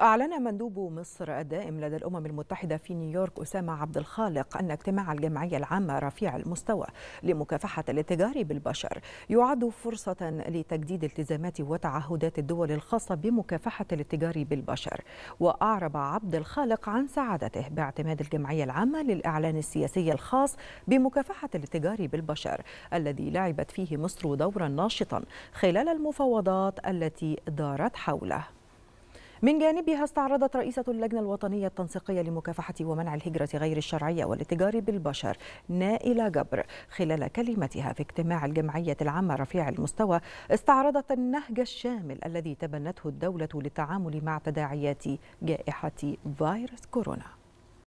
أعلن مندوب مصر الدائم لدى الأمم المتحدة في نيويورك أسامة عبد الخالق أن اجتماع الجمعية العامة رفيع المستوى لمكافحة الاتجار بالبشر يعد فرصة لتجديد التزامات وتعهدات الدول الخاصة بمكافحة الاتجار بالبشر وأعرب عبد الخالق عن سعادته باعتماد الجمعية العامة للإعلان السياسي الخاص بمكافحة الاتجار بالبشر الذي لعبت فيه مصر دورا ناشطا خلال المفاوضات التي دارت حوله من جانبها استعرضت رئيسة اللجنة الوطنية التنسيقية لمكافحة ومنع الهجرة غير الشرعية والاتجار بالبشر نائلة جبر خلال كلمتها في اجتماع الجمعية العامة رفيع المستوى استعرضت النهج الشامل الذي تبنته الدولة للتعامل مع تداعيات جائحة فيروس كورونا